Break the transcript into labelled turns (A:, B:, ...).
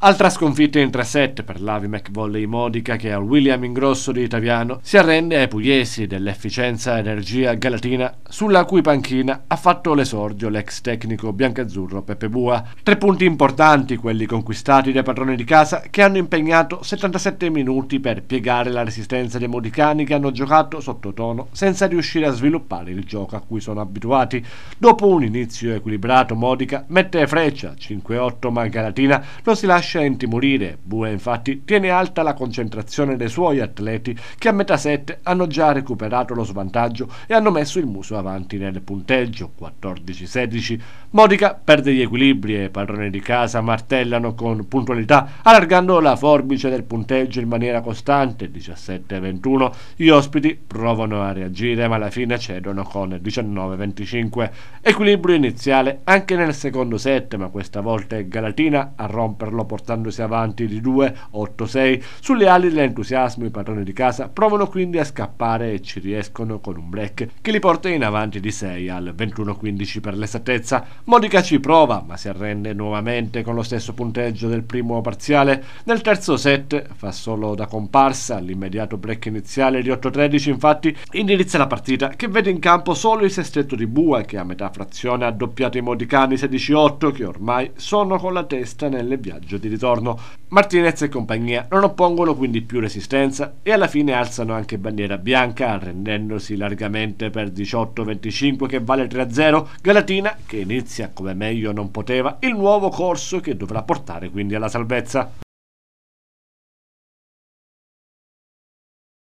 A: Altra sconfitta in 3-7 per l'Avi McVolley Modica che al William Ingrosso di Taviano si arrende ai pugliesi dell'efficienza energia galatina sulla cui panchina ha fatto l'esordio l'ex tecnico biancazzurro Peppe Bua. Tre punti importanti quelli conquistati dai padroni di casa che hanno impegnato 77 minuti per piegare la resistenza dei modicani che hanno giocato sottotono senza riuscire a sviluppare il gioco a cui sono abituati. Dopo un inizio equilibrato Modica mette freccia 5-8 ma Galatina non si lascia lascia intimorire. Bue infatti tiene alta la concentrazione dei suoi atleti che a metà set hanno già recuperato lo svantaggio e hanno messo il muso avanti nel punteggio 14-16. Modica perde gli equilibri e i padroni di casa martellano con puntualità allargando la forbice del punteggio in maniera costante 17-21. Gli ospiti provano a reagire ma alla fine cedono con 19-25. Equilibrio iniziale anche nel secondo set ma questa volta è Galatina a romperlo portandosi avanti di 2-8-6. Sulle ali dell'entusiasmo i padroni di casa provano quindi a scappare e ci riescono con un break che li porta in avanti di 6 al 21-15 per l'esattezza. Modica ci prova ma si arrende nuovamente con lo stesso punteggio del primo parziale. Nel terzo set fa solo da comparsa l'immediato break iniziale di 8-13 infatti indirizza la partita che vede in campo solo il sestetto di Bua che a metà frazione ha doppiato i modicani 16-8 che ormai sono con la testa nel viaggio di di ritorno. Martinez e compagnia non oppongono quindi più resistenza e alla fine alzano anche bandiera bianca, arrendendosi largamente per 18-25 che vale 3-0. Galatina, che inizia come meglio non poteva, il nuovo corso che dovrà portare
B: quindi alla salvezza.